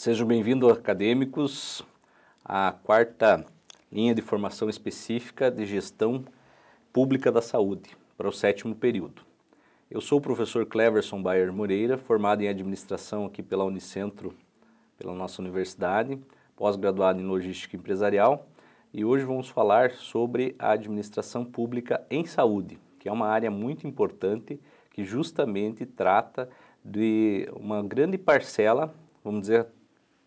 Sejam bem-vindos, acadêmicos, à quarta linha de formação específica de gestão pública da saúde, para o sétimo período. Eu sou o professor Cleverson Bayer Moreira, formado em administração aqui pela Unicentro, pela nossa universidade, pós-graduado em logística empresarial, e hoje vamos falar sobre a administração pública em saúde, que é uma área muito importante que justamente trata de uma grande parcela, vamos dizer,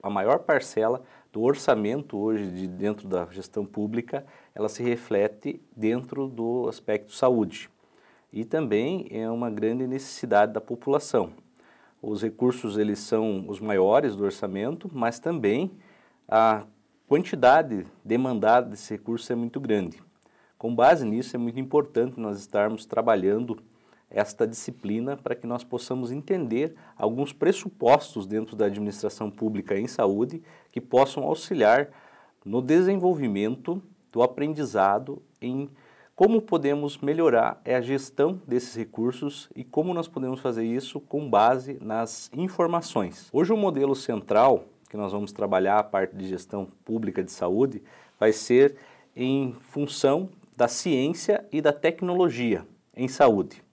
a maior parcela do orçamento hoje de dentro da gestão pública, ela se reflete dentro do aspecto saúde. E também é uma grande necessidade da população. Os recursos eles são os maiores do orçamento, mas também a quantidade demandada desse recurso é muito grande. Com base nisso, é muito importante nós estarmos trabalhando esta disciplina para que nós possamos entender alguns pressupostos dentro da administração pública em saúde que possam auxiliar no desenvolvimento do aprendizado em como podemos melhorar é a gestão desses recursos e como nós podemos fazer isso com base nas informações. Hoje o modelo central que nós vamos trabalhar a parte de gestão pública de saúde vai ser em função da ciência e da tecnologia em saúde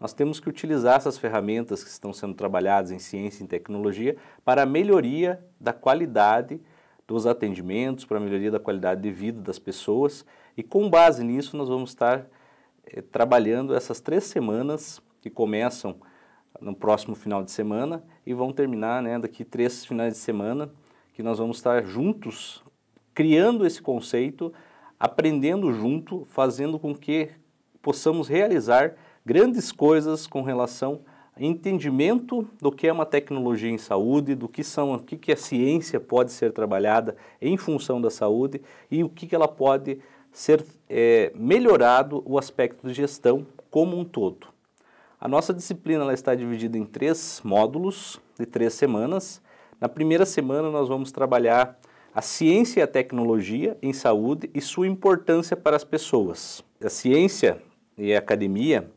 nós temos que utilizar essas ferramentas que estão sendo trabalhadas em ciência e tecnologia para a melhoria da qualidade dos atendimentos, para a melhoria da qualidade de vida das pessoas. E com base nisso, nós vamos estar eh, trabalhando essas três semanas que começam no próximo final de semana e vão terminar né, daqui três finais de semana, que nós vamos estar juntos criando esse conceito, aprendendo junto, fazendo com que possamos realizar grandes coisas com relação a entendimento do que é uma tecnologia em saúde, do que são, o que, que a ciência pode ser trabalhada em função da saúde e o que, que ela pode ser é, melhorado o aspecto de gestão como um todo. A nossa disciplina ela está dividida em três módulos de três semanas. Na primeira semana nós vamos trabalhar a ciência e a tecnologia em saúde e sua importância para as pessoas. A ciência e a academia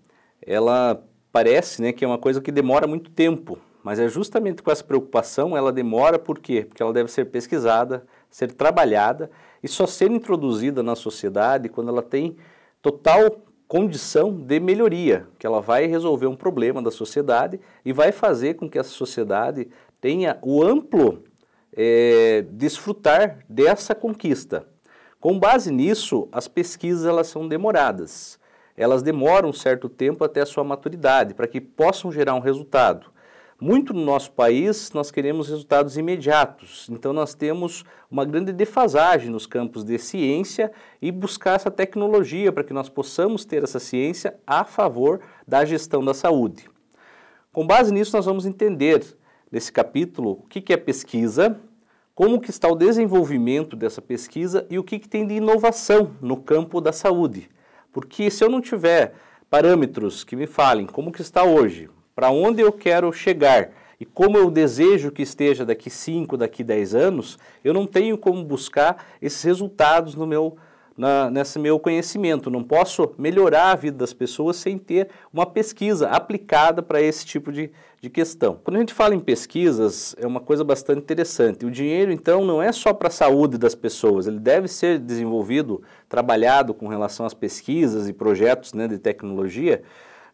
ela parece né, que é uma coisa que demora muito tempo, mas é justamente com essa preocupação ela demora por quê? Porque ela deve ser pesquisada, ser trabalhada e só ser introduzida na sociedade quando ela tem total condição de melhoria, que ela vai resolver um problema da sociedade e vai fazer com que essa sociedade tenha o amplo é, desfrutar dessa conquista. Com base nisso, as pesquisas elas são demoradas elas demoram um certo tempo até a sua maturidade, para que possam gerar um resultado. Muito no nosso país, nós queremos resultados imediatos, então nós temos uma grande defasagem nos campos de ciência e buscar essa tecnologia para que nós possamos ter essa ciência a favor da gestão da saúde. Com base nisso, nós vamos entender nesse capítulo o que, é pesquisa, como que está o desenvolvimento dessa pesquisa e o que tem de inovação no campo da saúde. Porque se eu não tiver parâmetros que me falem como que está hoje, para onde eu quero chegar e como eu desejo que esteja daqui 5, daqui 10 anos, eu não tenho como buscar esses resultados no meu na, nesse meu conhecimento. Não posso melhorar a vida das pessoas sem ter uma pesquisa aplicada para esse tipo de, de questão. Quando a gente fala em pesquisas, é uma coisa bastante interessante. O dinheiro, então, não é só para a saúde das pessoas, ele deve ser desenvolvido, trabalhado com relação às pesquisas e projetos né, de tecnologia.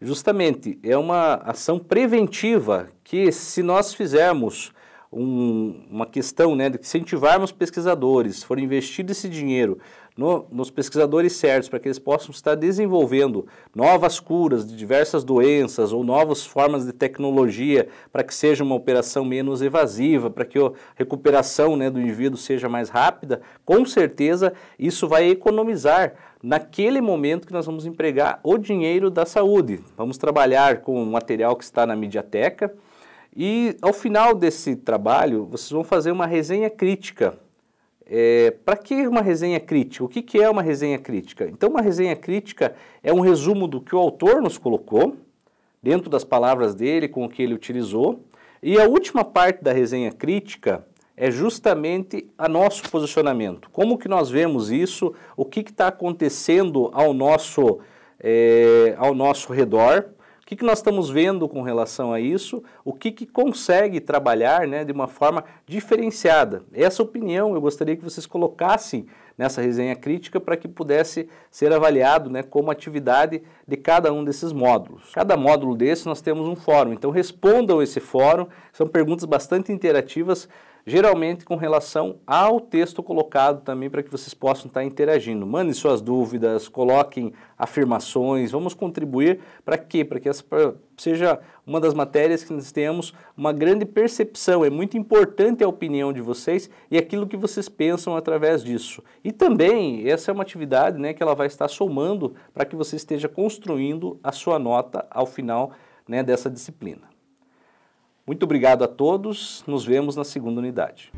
Justamente, é uma ação preventiva que, se nós fizermos um, uma questão né, de incentivarmos pesquisadores, for investido esse dinheiro no, nos pesquisadores certos para que eles possam estar desenvolvendo novas curas de diversas doenças ou novas formas de tecnologia para que seja uma operação menos evasiva, para que a recuperação né, do indivíduo seja mais rápida, com certeza isso vai economizar naquele momento que nós vamos empregar o dinheiro da saúde. Vamos trabalhar com o material que está na mediateca, e ao final desse trabalho, vocês vão fazer uma resenha crítica. É, Para que uma resenha crítica? O que, que é uma resenha crítica? Então, uma resenha crítica é um resumo do que o autor nos colocou, dentro das palavras dele, com o que ele utilizou. E a última parte da resenha crítica é justamente a nosso posicionamento. Como que nós vemos isso? O que está acontecendo ao nosso, é, ao nosso redor? que, que nós estamos vendo com relação a isso? O que, que consegue trabalhar né, de uma forma diferenciada? Essa opinião eu gostaria que vocês colocassem nessa resenha crítica para que pudesse ser avaliado né, como atividade de cada um desses módulos. Cada módulo desse nós temos um fórum, então respondam esse fórum. São perguntas bastante interativas geralmente com relação ao texto colocado também para que vocês possam estar interagindo. Mandem suas dúvidas, coloquem afirmações, vamos contribuir para quê? Para que essa seja uma das matérias que nós temos uma grande percepção, é muito importante a opinião de vocês e aquilo que vocês pensam através disso. E também essa é uma atividade né, que ela vai estar somando para que você esteja construindo a sua nota ao final né, dessa disciplina. Muito obrigado a todos, nos vemos na segunda unidade.